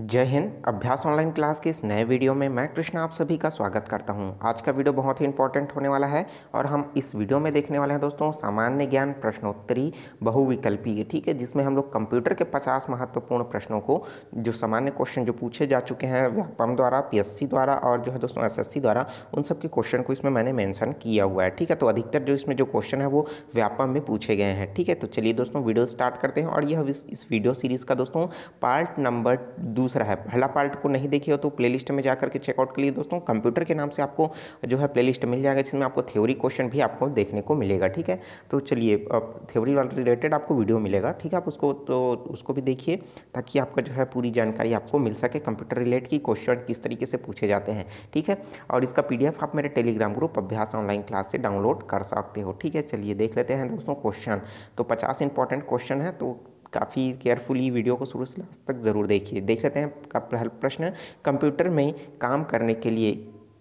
जय हिंद अभ्यास online class के इस नए वीडियो में मैं कृष्णा आप सभी का स्वागत करता हूं आज का वीडियो बहुत ही इंपॉर्टेंट होने वाला है और हम इस वीडियो में देखने वाले हैं दोस्तों सामान्य ज्ञान प्रश्नोत्तरी बहुविकल्पीय ठीक है जिसमें हम लोग कंप्यूटर के 50 महत्वपूर्ण प्रश्नों को जो सामान्य क्वेश्चन जो पूछे जा चुके हैं व्यापम द्वारा पी द्वारा और जो है दोस्तों एस द्वारा उन सब के क्वेश्चन को इसमें मैंने मैंसन किया हुआ है ठीक है तो अधिकतर जो इसमें जो क्वेश्चन है वो व्यापम में पूछे गए हैं ठीक है तो चलिए दोस्तों वीडियो स्टार्ट करते हैं और यह इस वीडियो सीरीज़ का दोस्तों पार्ट नंबर दूसरा है पहला पार्ट को नहीं देखिए तो प्लेलिस्ट में जाकर के चेकआउट के लिए दोस्तों कंप्यूटर के नाम से आपको जो है प्लेलिस्ट मिल जाएगा जिसमें आपको थ्योरी क्वेश्चन भी आपको देखने को मिलेगा ठीक है तो चलिए अब थ्योरी रिलेटेड आपको वीडियो मिलेगा ठीक है आप उसको तो उसको भी देखिए ताकि आपका जो है पूरी जानकारी आपको मिल सके कंप्यूटर रिलेट की क्वेश्चन किस तरीके से पूछे जाते हैं ठीक है और इसका पी आप मेरे Telegram group Abhyas online class से डाउनलोड कर सकते हो ठीक है चलिए देख लेते हैं दोस्तों क्वेश्चन तो पचास इंपॉर्टेंट क्वेश्चन है तो काफ़ी केयरफुली वीडियो को शुरू से लास्ट तक ज़रूर देखिए देख सकते हैं प्रश्न कंप्यूटर में काम करने के लिए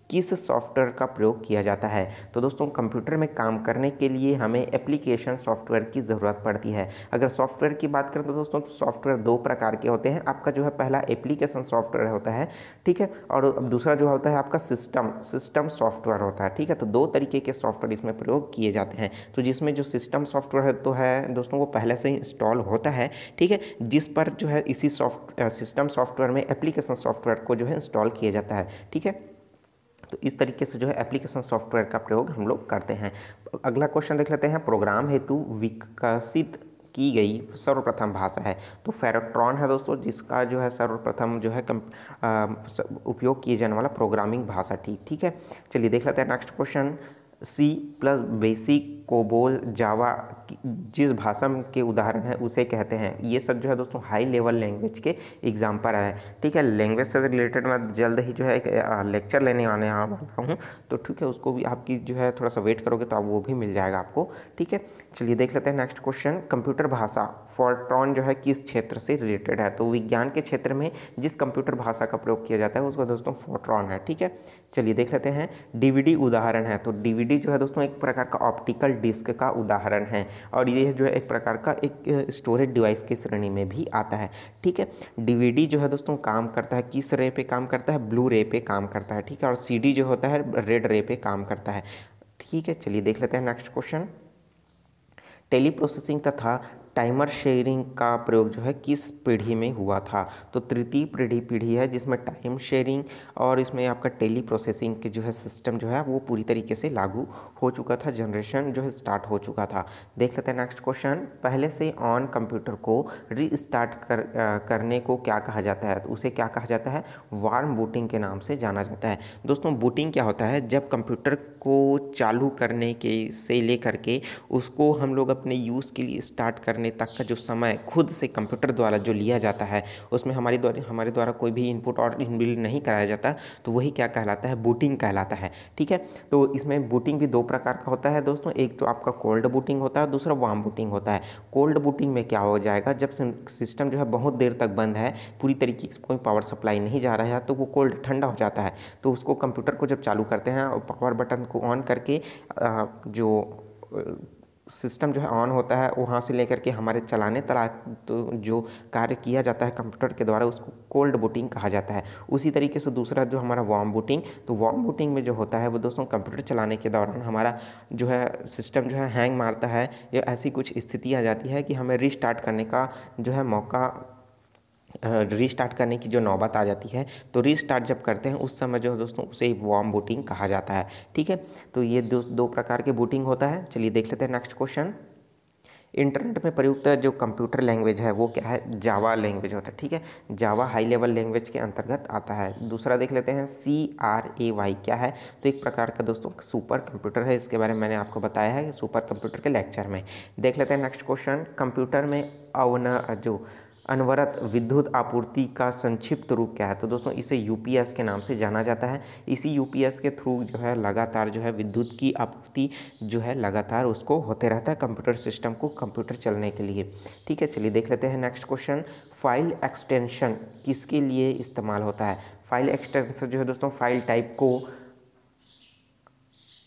किस सॉफ्टवेयर का प्रयोग किया जाता है तो दोस्तों कंप्यूटर में काम करने के लिए हमें एप्लीकेशन सॉफ्टवेयर की ज़रूरत पड़ती है अगर सॉफ्टवेयर की बात करें तो दोस्तों तो सॉफ्टवेयर दो प्रकार के होते हैं आपका जो है पहला एप्लीकेशन सॉफ्टवेयर होता है ठीक है और दूसरा जो होता है आपका सिस्टम सिस्टम सॉफ्टवेयर होता है ठीक है तो दो तरीके के सॉफ्टवेयर इसमें प्रयोग किए जाते हैं तो जिसमें जो सिस्टम सॉफ्टवेयर है तो है दोस्तों वो पहले से ही इंस्टॉल होता है ठीक है जिस पर जो है इसी सॉफ्ट सिस्टम सॉफ्टवेयर में एप्लीकेशन सॉफ्टवेयर को जो है इंस्टॉल किया जाता है ठीक है तो इस तरीके से जो है एप्लीकेशन सॉफ्टवेयर का प्रयोग हम लोग करते हैं अगला क्वेश्चन देख लेते हैं प्रोग्राम हेतु विकसित की गई सर्वप्रथम भाषा है तो फेरोट्रॉन है दोस्तों जिसका जो है सर्वप्रथम जो है कम उपयोग किए जाने वाला प्रोग्रामिंग भाषा ठीक ठीक है चलिए देख लेते हैं next question C plus BASIC COBOL Java जिस भाषा के उदाहरण है उसे कहते हैं ये सब जो है दोस्तों हाई लेवल लैंग्वेज के एग्ज़ाम पर आए ठीक है लैंग्वेज से रिलेटेड मैं जल्द ही जो है एक लेक्चर लेने आने वाला हूँ तो ठीक है उसको भी आपकी जो है थोड़ा सा वेट करोगे तो आप वो भी मिल जाएगा आपको ठीक है चलिए देख लेते हैं नेक्स्ट क्वेश्चन कंप्यूटर भाषा फॉल्ट्रॉन जो है किस क्षेत्र से रिलेटेड है तो विज्ञान के क्षेत्र में जिस कंप्यूटर भाषा का प्रयोग किया जाता है उसका दोस्तों फोट्रॉन है ठीक है चलिए देख लेते हैं डीवीडी उदाहरण है तो डीवीडी जो है दोस्तों एक प्रकार का ऑप्टिकल एक्सटर्नल डिस्क का उदाहरण है और ये जो है एक प्रकार का एक स्टोरेज डिवाइस की श्रेणी में भी आता है ठीक है डीवीडी जो है दोस्तों काम करता है किस रे पे काम करता है ब्लू रे पे काम करता है ठीक है और सीडी जो होता है रेड रे पे काम करता है ठीक है चलिए देख लेते हैं नेक्स्ट क्वेश्चन टेली प्रोसेसिंग तथा टाइमर शेयरिंग का प्रयोग जो है किस पीढ़ी में हुआ था तो तृतीय पीढ़ी पीढ़ी है जिसमें टाइम शेयरिंग और इसमें आपका टेली प्रोसेसिंग के जो है सिस्टम जो है वो पूरी तरीके से लागू हो चुका था जनरेशन जो है स्टार्ट हो चुका था देख लेते हैं नेक्स्ट क्वेश्चन पहले से ऑन कंप्यूटर को स्टार्ट कर आ, करने को क्या कहा जाता है तो उसे क्या कहा जाता है वार्म बूटिंग के नाम से जाना जाता है दोस्तों बूटिंग क्या होता है जब कंप्यूटर को चालू करने के से लेकर के उसको हम लोग अपने यूज़ के लिए स्टार्ट करने करने तक का जो समय खुद से कंप्यूटर द्वारा जो लिया जाता है उसमें हमारी द्वारा हमारे द्वारा कोई भी इनपुट और इनबिल्ड नहीं कराया जाता तो वही क्या कहलाता है बूटिंग कहलाता है ठीक है तो इसमें बूटिंग भी दो प्रकार का होता है दोस्तों एक तो आपका कोल्ड बूटिंग होता है दूसरा वार्म बूटिंग होता है कोल्ड बूटिंग में क्या हो जाएगा जब सिस्टम जो है बहुत देर तक बंद है पूरी तरीके से कोई पावर सप्लाई नहीं जा रहा है तो वो कोल्ड ठंडा हो जाता है तो उसको कंप्यूटर को जब चालू करते हैं और पावर बटन को ऑन करके जो सिस्टम जो है ऑन होता है वहाँ से लेकर के हमारे चलाने तला तो जो कार्य किया जाता है कंप्यूटर के द्वारा उसको कोल्ड बूटिंग कहा जाता है उसी तरीके से दूसरा जो हमारा वार्म बूटिंग तो वार्म बूटिंग में जो होता है वो दोस्तों कंप्यूटर चलाने के दौरान हमारा जो है सिस्टम जो है हैंग मारता है या ऐसी कुछ स्थिति आ जाती है कि हमें रिस्टार्ट करने का जो है मौका रीस्टार्ट करने की जो नौबत आ जाती है तो रीस्टार्ट जब करते हैं उस समय जो है दोस्तों उसे वार्म बूटिंग कहा जाता है ठीक है तो ये दो, दो प्रकार के बूटिंग होता है चलिए देख लेते हैं नेक्स्ट क्वेश्चन इंटरनेट में प्रयुक्त जो कंप्यूटर लैंग्वेज है वो क्या है जावा लैंग्वेज होता है ठीक है जावा हाई लेवल लैंग्वेज के अंतर्गत आता है दूसरा देख लेते हैं सी आर ए वाई क्या है तो एक प्रकार का दोस्तों सुपर कंप्यूटर है इसके बारे में मैंने आपको बताया है सुपर कंप्यूटर के लेक्चर में देख लेते हैं नेक्स्ट क्वेश्चन कंप्यूटर में अवन जो अनवरत विद्युत आपूर्ति का संक्षिप्त रूप क्या है तो दोस्तों इसे यूपीएस के नाम से जाना जाता है इसी यूपीएस के थ्रू जो है लगातार जो है विद्युत की आपूर्ति जो है लगातार उसको होते रहता है कंप्यूटर सिस्टम को कंप्यूटर चलने के लिए ठीक है चलिए देख लेते हैं नेक्स्ट क्वेश्चन फाइल एक्सटेंशन किसके लिए इस्तेमाल होता है फाइल एक्सटेंशन जो है दोस्तों फाइल टाइप को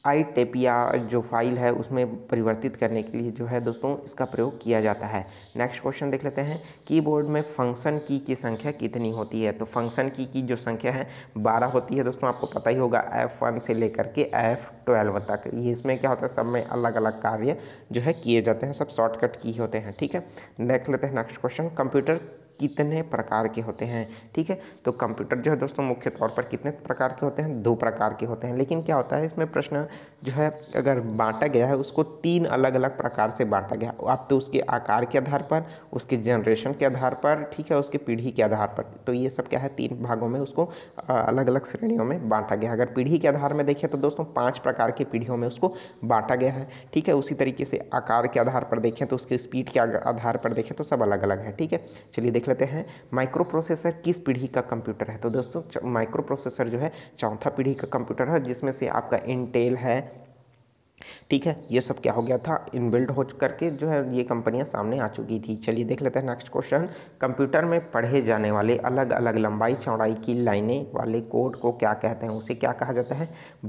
आई टेप या जो फाइल है उसमें परिवर्तित करने के लिए जो है दोस्तों इसका प्रयोग किया जाता है नेक्स्ट क्वेश्चन देख लेते हैं कीबोर्ड में फंक्शन की की संख्या कितनी होती है तो फंक्शन की की जो संख्या है बारह होती है दोस्तों आपको पता ही होगा एफ वन से लेकर के एफ ट्वेल्व तक ये इसमें क्या होता है सब में अलग अलग कार्य जो है किए जाते हैं सब शॉर्टकट की होते हैं ठीक है देख लेते हैं नेक्स्ट क्वेश्चन कंप्यूटर कितने प्रकार के होते हैं ठीक है तो कंप्यूटर जो है दोस्तों मुख्य तौर पर कितने प्रकार के होते हैं दो प्रकार के होते हैं लेकिन क्या होता है इसमें प्रश्न जो है अगर बांटा गया है उसको तीन अलग अलग प्रकार से बांटा गया आप तो उसके आकार के आधार पर उसके जनरेशन के आधार पर ठीक है उसके पीढ़ी के आधार पर तो ये सब क्या है तीन भागों में उसको अलग अलग श्रेणियों में बांटा गया अगर पीढ़ी के आधार में देखें तो दोस्तों पाँच प्रकार की पीढ़ियों में उसको बांटा गया है ठीक है उसी तरीके से आकार के आधार पर देखें तो उसके स्पीड के आधार पर देखें तो सब अलग अलग है ठीक है चलिए देख लेते हैं माइक्रो प्रोसेसर किस पीढ़ी का कंप्यूटर है तो दोस्तों माइक्रो प्रोसेसर जो है चौथा पीढ़ी का कंप्यूटर है जिसमें से आपका इंटेल है ठीक है ये सब क्या हो गया था इनबिल्ड हो करके जो है ये कंपनियां सामने आ चुकी थी चलिए देख लेते हैं नेक्स्ट क्वेश्चन कंप्यूटर में पढ़े जाने वाले अलग अलग लंबाई चौड़ाई की लाइनें वाले कोड को क्या कहते हैं उसे क्या कहा जाता है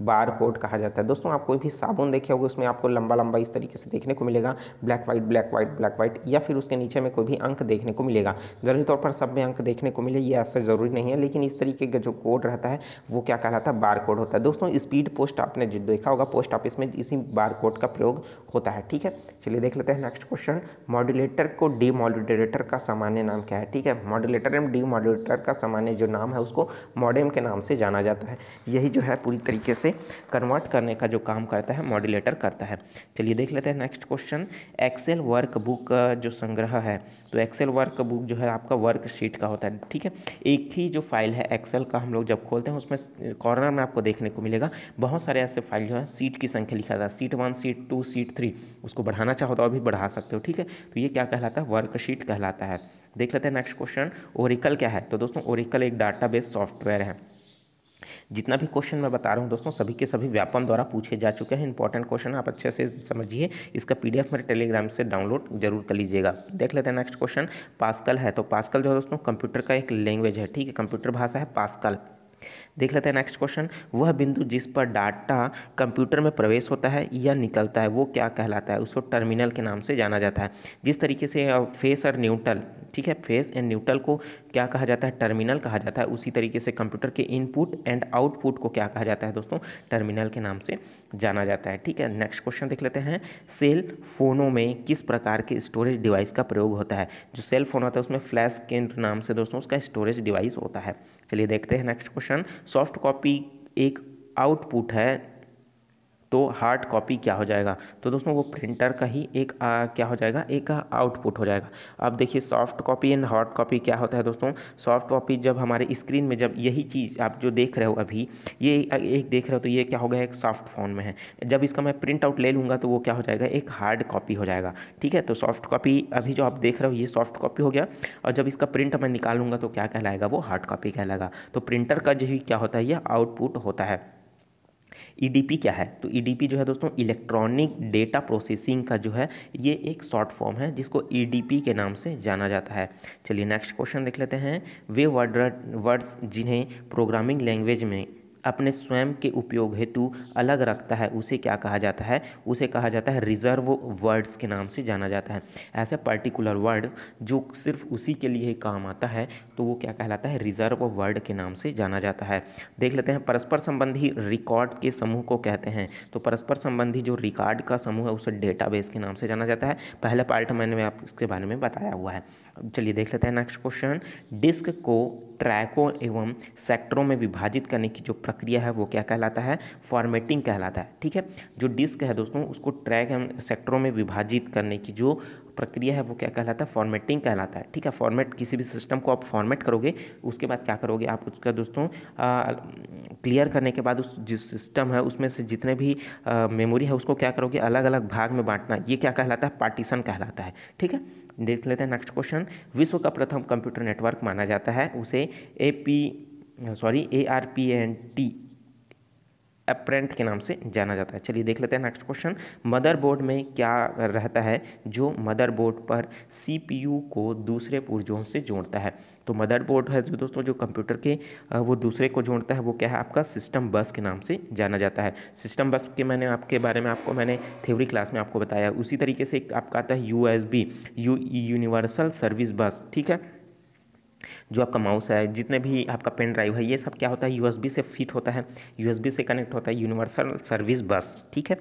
बार कोड कहा जाता है दोस्तों आप कोई भी साबुन देखे होगा उसमें आपको लंबा लंबा इस तरीके से देखने को मिलेगा black white black white black white या फिर उसके नीचे में कोई भी अंक देखने को मिलेगा ज़रूरी तौर पर सब में अंक देखने को मिले ये ऐसा ज़रूरी नहीं है लेकिन इस तरीके का जो कोड रहता है वो क्या कहलाता है बार कोड होता है दोस्तों स्पीड पोस्ट आपने देखा होगा पोस्ट ऑफिस में इसी बार कोड का प्रयोग होता है ठीक है चलिए देख लेते हैं नेक्स्ट क्वेश्चन मॉड्यूलेटर को डी मॉड्यूलेटर का सामान्य नाम क्या है ठीक है मॉड्यूलेटर एम डी मॉड्यूलेटर का सामान्य जो नाम है उसको मॉडेम के नाम से जाना जाता है यही जो है पूरी तरीके से कन्वर्ट करने का जो काम करता है मॉड्यूलेटर करता है चलिए देख लेते हैं next question Excel workbook जो संग्रह है तो एक्सेल वर्क बुक जो है आपका वर्क शीट का होता है ठीक है एक ही जो फाइल है एक्सेल का हम लोग जब खोलते हैं उसमें कॉर्नर में आपको देखने को मिलेगा बहुत सारे ऐसे फाइल जो है सीट की संख्या लिखा था sheet one sheet two sheet three उसको बढ़ाना चाहो तो अभी बढ़ा सकते हो ठीक है तो ये क्या कहलाता है वर्कशीट कहलाता है देख लेते हैं नेक्स्ट क्वेश्चन ओरिकल क्या है तो दोस्तों ओरिकल एक बेस्ड सॉफ्टवेयर है जितना भी क्वेश्चन मैं बता रहा हूँ दोस्तों सभी के सभी व्यापम द्वारा पूछे जा चुके हैं इंपॉर्टेंट क्वेश्चन आप अच्छे से समझिए इसका पी मेरे टेलीग्राम से डाउनलोड जरूर कर लीजिएगा देख लेते हैं नेक्स्ट क्वेश्चन पासकल है तो पासकल जो है दोस्तों कंप्यूटर का एक लैंग्वेज है ठीक है कंप्यूटर भाषा है पासकल देख लेते हैं नेक्स्ट क्वेश्चन वह बिंदु जिस पर डाटा कंप्यूटर में प्रवेश होता है या निकलता है वो क्या कहलाता है उसको टर्मिनल के नाम से जाना जाता है जिस तरीके से फेस और न्यूट्रल ठीक है फेस एंड न्यूट्रल को क्या कहा जाता है टर्मिनल कहा जाता है उसी तरीके से कंप्यूटर के इनपुट एंड आउटपुट को क्या कहा जाता है दोस्तों टर्मिनल के नाम से जाना जाता है ठीक है नेक्स्ट क्वेश्चन देख लेते हैं सेल फोनों में किस प्रकार के स्टोरेज डिवाइस का प्रयोग होता है जो सेल फोन होता है उसमें फ्लैश के नाम से दोस्तों उसका स्टोरेज डिवाइस होता है चलिए देखते हैं नेक्स्ट क्वेश्चन सॉफ्ट कॉपी एक आउटपुट है तो हार्ड कॉपी क्या हो जाएगा तो दोस्तों वो प्रिंटर का ही एक आ, क्या हो जाएगा एक आउटपुट हो जाएगा अब देखिए soft copy and hard copy क्या होता है दोस्तों सॉफ्ट कॉपी जब हमारे स्क्रीन में जब यही चीज़ आप जो देख रहे हो अभी ये एक देख रहे हो तो ये क्या हो गया एक सॉफ्ट फॉर्म में है जब इसका मैं प्रिंट आउट ले लूँगा तो वो क्या हो जाएगा एक हार्ड कॉपी हो जाएगा ठीक है तो सॉफ्ट कॉपी अभी जो आप देख रहे हो ये सॉफ्ट कॉपी हो गया और जब इसका प्रिंट मैं निकालूंगा तो क्या कहलाएगा वो हार्ड कॉपी कहलाएगा तो प्रिंटर का जो ही क्या होता है ये आउटपुट होता है ईडीपी e क्या है तो ईडीपी e जो है दोस्तों इलेक्ट्रॉनिक डेटा प्रोसेसिंग का जो है ये एक शॉर्ट फॉर्म है जिसको ईडीपी e के नाम से जाना जाता है चलिए नेक्स्ट क्वेश्चन देख लेते हैं वे वर्ड वर्ड्स जिन्हें प्रोग्रामिंग लैंग्वेज में अपने स्वयं के उपयोग हेतु अलग रखता है उसे क्या कहा जाता है उसे कहा जाता है रिजर्व वर्ड्स के नाम से जाना जाता है ऐसे पर्टिकुलर वर्ड जो सिर्फ उसी के लिए ही काम आता है तो वो क्या कहलाता है रिजर्व वर्ड के नाम से जाना जाता है देख लेते हैं परस्पर संबंधी रिकॉर्ड के समूह को कहते हैं तो परस्पर संबंधी जो रिकॉर्ड का समूह है उसे डेटाबेस के नाम से जाना जाता है पहले पार्ट मैंने आप इसके बारे में बताया हुआ है चलिए देख लेते हैं नेक्स्ट क्वेश्चन डिस्क को ट्रैकों एवं सेक्टरों में विभाजित करने की जो प्रक्रिया है वो क्या कहलाता है फॉर्मेटिंग कहलाता है ठीक है जो डिस्क है दोस्तों उसको ट्रैक सेक्टरों में विभाजित करने की जो प्रक्रिया है वो क्या कहलाता है फॉर्मेटिंग कहलाता है ठीक है फॉर्मेट किसी भी सिस्टम को आप फॉर्मेट करोगे उसके बाद क्या करोगे आप उसका दोस्तों क्लियर करने के बाद उस जिस सिस्टम है उसमें से जितने भी मेमोरी है उसको क्या करोगे अलग अलग भाग में बांटना ये क्या कहलाता है पार्टीशन कहलाता है ठीक है देख लेते हैं नेक्स्ट क्वेश्चन विश्व का प्रथम कंप्यूटर नेटवर्क माना जाता है उसे A P sorry A R P N T अप्रेंट के नाम से जाना जाता है चलिए देख लेते हैं नेक्स्ट क्वेश्चन मदरबोर्ड में क्या रहता है जो मदरबोर्ड पर सीपीयू को दूसरे पुर्जों से जोड़ता है तो मदरबोर्ड है जो दोस्तों जो कंप्यूटर के वो दूसरे को जोड़ता है वो क्या है आपका सिस्टम बस के नाम से जाना जाता है सिस्टम बस के मैंने आपके बारे में आपको मैंने थ्योरी क्लास में आपको बताया उसी तरीके से आपका आता है U S B U universal service bus ठीक है जो आपका माउस है जितने भी आपका पेन ड्राइव है ये सब क्या होता है यूएसबी से फिट होता है यूएसबी से कनेक्ट होता है यूनिवर्सल सर्विस बस ठीक है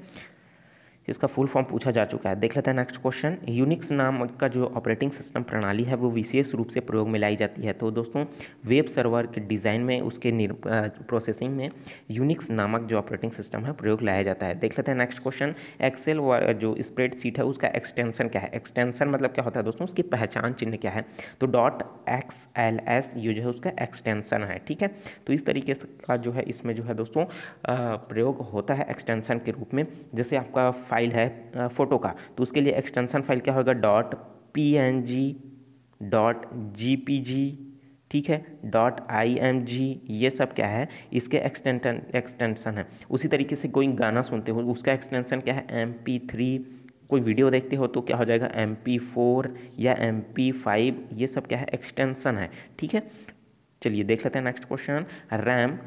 इसका फुल फॉर्म पूछा जा चुका है देख लेते हैं नेक्स्ट क्वेश्चन यूनिक्स नाम का जो ऑपरेटिंग सिस्टम प्रणाली है वो विशेष रूप से प्रयोग में लाई जाती है तो दोस्तों वेब सर्वर के डिज़ाइन में उसके प्रोसेसिंग में यूनिक्स नामक जो ऑपरेटिंग सिस्टम है प्रयोग लाया जाता है देख लेते हैं नेक्स्ट क्वेश्चन एक्सेल जो स्प्रेड है उसका एक्सटेंशन क्या है एक्सटेंशन मतलब क्या होता है दोस्तों उसकी पहचान चिन्ह क्या है तो डॉट एक्स एल एस ये जो है उसका एक्सटेंशन है ठीक है तो इस तरीके का जो है इसमें जो है दोस्तों प्रयोग होता है एक्सटेंशन के रूप में जैसे आपका फाइल है फ़ोटो का तो उसके लिए एक्सटेंशन फाइल क्या होगा dot P N G dot G P G ठीक है डॉट आई एम जी ये सब क्या है इसके एक्सटेंटन एक्सटेंसन है उसी तरीके से कोई गाना सुनते हो उसका एक्सटेंसन क्या है एम पी थ्री कोई वीडियो देखते हो तो क्या हो जाएगा एम पी फोर या एम पी फाइव ये सब क्या है एक्सटेंसन है ठीक है चलिए देख लेते हैं नेक्स्ट क्वेश्चन रैम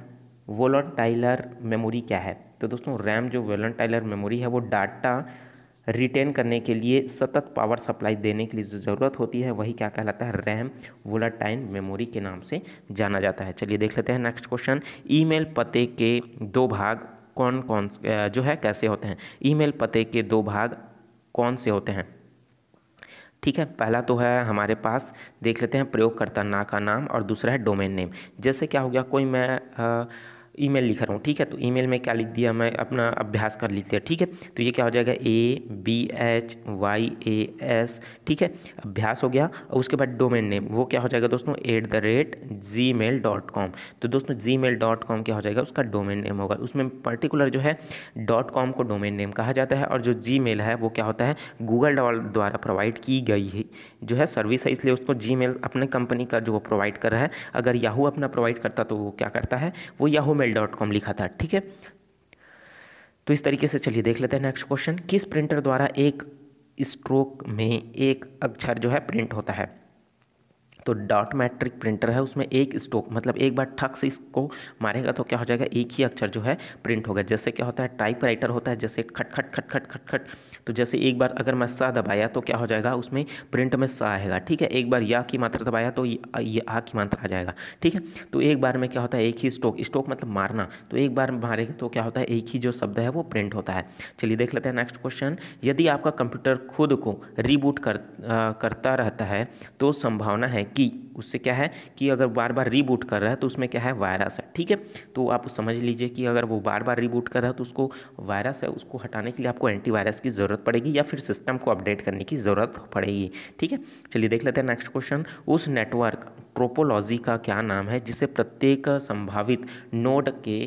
टाइलर मेमोरी क्या है तो दोस्तों रैम जो टाइलर मेमोरी है वो डाटा रिटेन करने के लिए सतत पावर सप्लाई देने के लिए जो ज़रूरत होती है वही क्या कहलाता है रैम वोलाटाइन मेमोरी के नाम से जाना जाता है चलिए देख लेते हैं नेक्स्ट क्वेश्चन ईमेल पते के दो भाग कौन कौन जो है कैसे होते हैं ईमेल पते के दो भाग कौन से होते हैं ठीक है पहला तो है हमारे पास देख लेते हैं प्रयोगकर्ता ना का नाम और दूसरा है डोमेन नेम जैसे क्या हो गया कोई मैं आ, ईमेल लिख रहा हूँ ठीक है तो ईमेल में क्या लिख दिया मैं अपना अभ्यास कर लिख दिया ठीक है तो ये क्या हो जाएगा A B H Y A S ठीक है अभ्यास हो गया और उसके बाद डोमेन नेम वो क्या हो जाएगा दोस्तों at the rate Gmail dot com तो दोस्तों जी मेल डॉट कॉम क्या हो जाएगा उसका डोमेन नेम होगा उसमें पर्टिकुलर जो है डॉट कॉम को डोमेन नेम कहा जाता है और जो जी मेल है वो क्या होता है गूगल द्वारा प्रोवाइड की गई है जो है सर्विस है इसलिए उसको जी मेल अपने कंपनी का जो वो प्रोवाइड कर रहा है अगर याहू अपना प्रोवाइड करता तो वो क्या करता है वो Yahoo mail Gmail dot com लिखा था ठीक है तो इस तरीके से चलिए देख लेते हैं नेक्स्ट क्वेश्चन किस प्रिंटर द्वारा एक स्ट्रोक में एक अक्षर जो है प्रिंट होता है तो डॉट मैट्रिक प्रिंटर है उसमें एक स्टोक मतलब एक बार ठक से इसको मारेगा तो क्या हो जाएगा एक ही अक्षर जो है प्रिंट होगा जैसे क्या होता है टाइप राइटर होता है जैसे खट खट खट खट खट खट तो जैसे एक बार अगर मैं सा दबाया तो क्या हो जाएगा उसमें प्रिंट में सा आएगा ठीक है एक बार या की मात्रा दबाया तो ये आ की मात्रा आ जाएगा ठीक है तो एक बार में क्या होता है एक ही स्टोक स्टोक मतलब मारना तो एक बार मारेगा तो क्या होता है एक ही जो शब्द है वो प्रिंट होता है चलिए देख लेते हैं नेक्स्ट क्वेश्चन यदि आपका कंप्यूटर खुद को रिबूट कर, करता रहता है तो संभावना है कि कि उससे क्या है कि अगर बार बार रीबूट कर रहा है तो उसमें क्या है वायरस है ठीक है तो आप समझ लीजिए कि अगर वो बार बार रीबूट कर रहा है तो उसको वायरस है उसको हटाने के लिए आपको एंटीवायरस की ज़रूरत पड़ेगी या फिर सिस्टम को अपडेट करने की ज़रूरत पड़ेगी ठीक है चलिए देख लेते हैं नेक्स्ट क्वेश्चन उस नेटवर्क ट्रोपोलॉजी का क्या नाम है जिसे प्रत्येक संभावित नोड के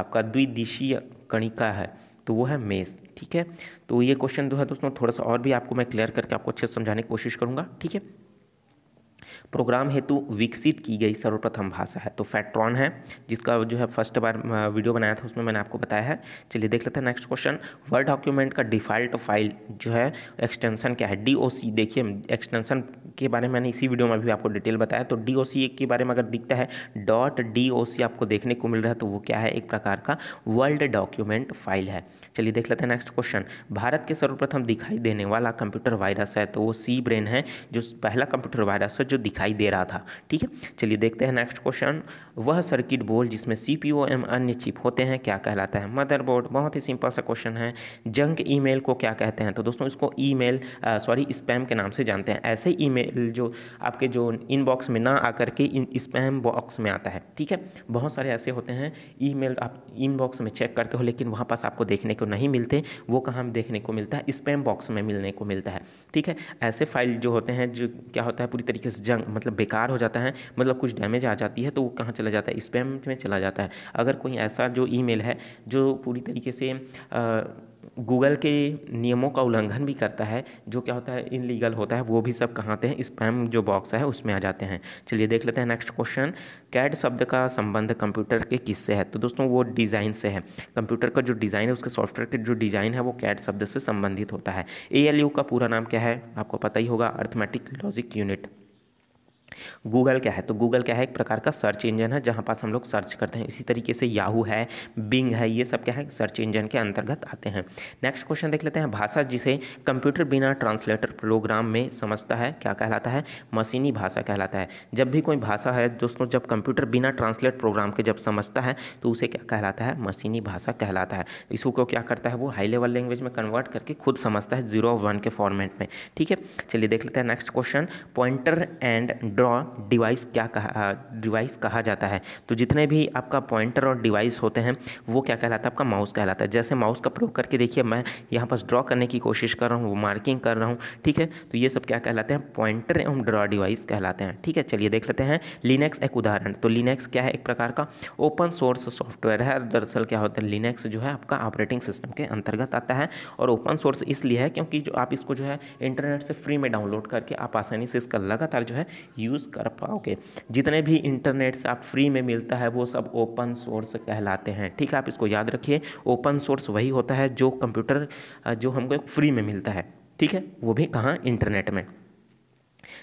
आपका द्विदिशीय कणिका है तो वो है मेस ठीक है तो ये क्वेश्चन जो है दोस्तों थोड़ा सा और भी आपको मैं क्लियर करके आपको अच्छे से समझाने की कोशिश करूँगा ठीक है प्रोग्राम हेतु विकसित की गई सर्वप्रथम भाषा है तो फैट्रॉन है जिसका जो है फर्स्ट बार वीडियो बनाया था उसमें मैंने आपको बताया है चलिए देख लेते हैं नेक्स्ट क्वेश्चन वर्ड डॉक्यूमेंट का डिफ़ॉल्ट फाइल जो है एक्सटेंशन क्या है डी देखिए एक्सटेंशन के बारे में मैंने इसी वीडियो में भी आपको डिटेल बताया तो डी के बारे में अगर दिखता है डॉट डी आपको देखने को मिल रहा है तो वो क्या है एक प्रकार का वर्ल्ड डॉक्यूमेंट फाइल है चलिए देख लेते हैं नेक्स्ट क्वेश्चन भारत के सर्वप्रथम दिखाई देने वाला कंप्यूटर वायरस है तो वो सी ब्रेन है जो पहला कंप्यूटर वायरस है जो दिखाई दे रहा था ठीक है चलिए देखते हैं नेक्स्ट क्वेश्चन वह सर्किट बोर्ड जिसमें सी पी ओ एम अन्य चिप होते हैं क्या कहलाता है मदरबोर्ड बहुत ही सिंपल सा क्वेश्चन है जंक ईमेल को क्या कहते हैं तो दोस्तों इसको ईमेल सॉरी स्पैम के नाम से जानते हैं ऐसे ईमेल जो आपके जो इनबॉक्स में ना आकर के स्पैम बॉक्स में आता है ठीक है बहुत सारे ऐसे होते हैं ईमेल आप इनबॉक्स में चेक करते हो लेकिन वहाँ पास आपको देखने को नहीं मिलते वो कहाँ देखने को मिलता है स्पैम बॉक्स में मिलने को मिलता है ठीक है ऐसे फाइल जो होते हैं जो क्या होता है पूरी तरीके से जंग मतलब बेकार हो जाता है मतलब कुछ डैमेज आ जाती है तो वो कहाँ चला जाता है स्पैम में चला जाता है अगर कोई ऐसा जो ई है जो पूरी तरीके से गूगल के नियमों का उल्लंघन भी करता है जो क्या होता है इनलीगल होता है वो भी सब कहाँ आते हैं स्पैम जो बॉक्स है उसमें आ जाते हैं चलिए देख लेते हैं नेक्स्ट क्वेश्चन कैड शब्द का संबंध कंप्यूटर के किससे है तो दोस्तों वो डिज़ाइन से है कंप्यूटर का जो डिज़ाइन है उसके सॉफ्टवेयर के जो डिज़ाइन है वो कैड शब्द से संबंधित होता है ए का पूरा नाम क्या है आपको पता ही होगा अर्थमेटिक लॉजिक यूनिट गूगल क्या है तो गूगल क्या है एक प्रकार का सर्च इंजन है जहाँ पास हम लोग सर्च करते हैं इसी तरीके से याहू है बिंग है ये सब क्या है सर्च इंजन के अंतर्गत आते हैं नेक्स्ट क्वेश्चन देख लेते हैं भाषा जिसे कंप्यूटर बिना ट्रांसलेटर प्रोग्राम में समझता है क्या कहलाता है मशीनी भाषा कहलाता है जब भी कोई भाषा है दोस्तों जब कंप्यूटर बिना ट्रांसलेट प्रोग्राम के जब समझता है तो उसे क्या कहलाता है मशीनी भाषा कहलाता है इसको क्या करता है वो हाई लेवल लैंग्वेज में कन्वर्ट करके खुद समझता है जीरो वन के फॉर्मेट में ठीक है चलिए देख लेते हैं next question pointer and draw device क्या कहा डिवाइस कहा जाता है तो जितने भी आपका पॉइंटर और डिवाइस होते हैं वो क्या कहलाता है आपका माउस कहलाता है जैसे माउस का प्रयोग करके देखिए मैं यहाँ पास ड्रॉ करने की कोशिश कर रहा हूँ वो मार्किंग कर रहा हूँ ठीक है तो ये सब क्या कहलाते हैं पॉइंटर एवं ड्रॉ डिवाइस कहलाते हैं ठीक है चलिए देख लेते हैं लिनेक्स एक उदाहरण तो लिनेक्स क्या है एक प्रकार का ओपन सोर्स सॉफ्टवेयर है दरअसल क्या होता है लिनेक्स जो है आपका ऑपरेटिंग सिस्टम के अंतर्गत आता है और ओपन सोर्स इसलिए है क्योंकि जो आप इसको जो है इंटरनेट से फ्री में डाउनलोड करके आप आसानी से इसका लगातार जो है यूज़ यूज़ कर पाओगे जितने भी इंटरनेट्स आप फ्री में मिलता है वो सब ओपन सोर्स कहलाते हैं ठीक है आप इसको याद रखिए ओपन सोर्स वही होता है जो कंप्यूटर जो हमको फ्री में मिलता है ठीक है वो भी कहाँ इंटरनेट में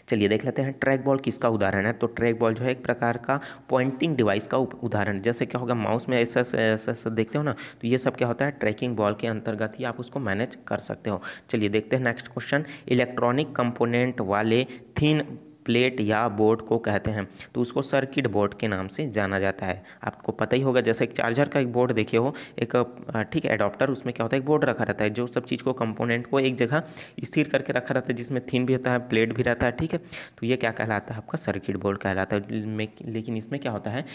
चलिए देख लेते हैं ट्रैक बॉल किसका उदाहरण है तो ट्रैक बॉल जो है एक प्रकार का पॉइंटिंग डिवाइस का उदाहरण जैसे क्या होगा माउस में ऐसा ऐसा देखते हो ना तो ये सब क्या होता है ट्रैकिंग बॉल के अंतर्गत ही आप उसको मैनेज कर सकते हो चलिए देखते हैं नेक्स्ट क्वेश्चन इलेक्ट्रॉनिक कंपोनेंट वाले थीन प्लेट या बोर्ड को कहते हैं तो उसको सर्किट बोर्ड के नाम से जाना जाता है आपको पता ही होगा जैसे एक चार्जर का एक बोर्ड देखिए हो एक ठीक है एडॉप्टर उसमें क्या होता है एक बोर्ड रखा रहता है जो सब चीज़ को कंपोनेंट को एक जगह स्थिर करके रखा रहता है जिसमें थीन भी होता है प्लेट भी रहता है ठीक है तो ये क्या कहलाता है आपका सर्किट बोर्ड कहलाता है लेकिन इसमें क्या होता है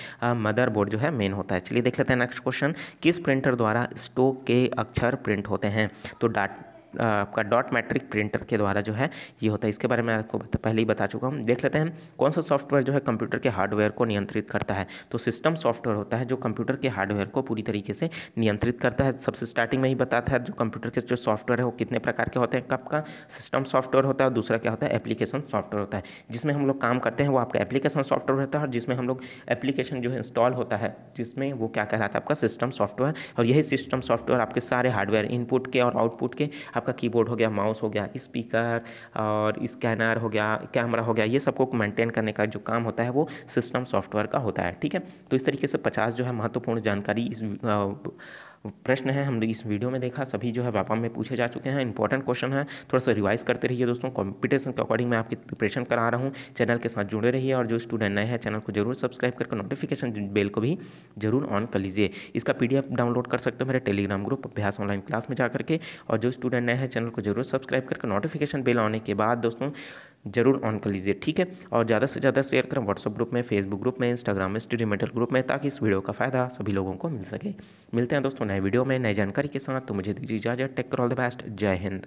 मदर बोर्ड जो है मेन होता है चलिए देख लेते हैं नेक्स्ट क्वेश्चन किस प्रिंटर द्वारा स्टोक के अक्षर प्रिंट होते हैं तो डाट आपका डॉट मैट्रिक प्रिंटर के द्वारा जो है ये होता है इसके बारे में आपको पहले ही बता चुका हूँ देख लेते हैं कौन सा सॉफ्टवेयर जो है कंप्यूटर के हार्डवेयर को नियंत्रित करता है तो सिस्टम सॉफ्टवेयर होता है जो कंप्यूटर के हार्डवेयर को पूरी तरीके से नियंत्रित करता है सबसे स्टार्टिंग में ही बताता है जो कंप्यूटर के जो सॉफ्टवेयर है वो कितने प्रकार के होते हैं कब का सिस्टम सॉफ्टवेयर होता है और दूसरा क्या होता है एप्लीकेशन सॉफ्टवेयर होता है जिसमें हम लोग काम करते हैं वो आपका एप्लीकेशन सॉफ्टवेयर होता है और जिसमें हम लोग एप्लीकेशन जो है इंस्टॉल होता है जिसमें वो क्या कहलाता है आपका सिस्टम सॉफ्टवेयर और यही सिस्टम सॉफ्टवेयर आपके सारे हार्डवेयर इनपुट के और आउटपुट के आप आपका कीबोर्ड हो गया माउस हो गया स्पीकर और स्कैनर हो गया कैमरा हो गया ये सबको मेंटेन करने का जो काम होता है वो सिस्टम सॉफ्टवेयर का होता है ठीक है तो इस तरीके से पचास जो है महत्वपूर्ण जानकारी इस प्रश्न है हम लोग इस वीडियो में देखा सभी जो है वापम में पूछे जा चुके हैं इंपॉर्टेंट क्वेश्चन है थोड़ा सा रिवाइज करते रहिए दोस्तों कॉम्पिटिशन के अकॉर्डिंग मैं आपकी प्रिपरेशन करा रहा हूँ चैनल के साथ जुड़े रहिए और जो स्टूडेंट नए हैं चैनल को जरूर सब्सक्राइब करके नोटिफिकेशन बेल को भी जरूर ऑन कर लीजिए इसका पी डाउनलोड कर सकते हो मेरे Telegram group Abhyas online class में जाकर के और जो स्टूडेंट नए हैं चैनल को जरूर सब्सक्राइब करके नोटिफिकेशन बेल आने के बाद दोस्तों जरूर ऑन कर लीजिए ठीक है और ज़्यादा से ज़्यादा शेयर करें व्हाट्सअप ग्रुप में फेसबुक ग्रुप में इंस्टाग्राम में स्टडी मेटल ग्रुप में ताकि इस वीडियो का फ़ायदा सभी लोगों को मिल सके मिलते हैं दोस्तों नए वीडियो में नई जानकारी के साथ तो मुझे दीजिए इजाज़त टेक कर ऑल द बेस्ट जय हिंद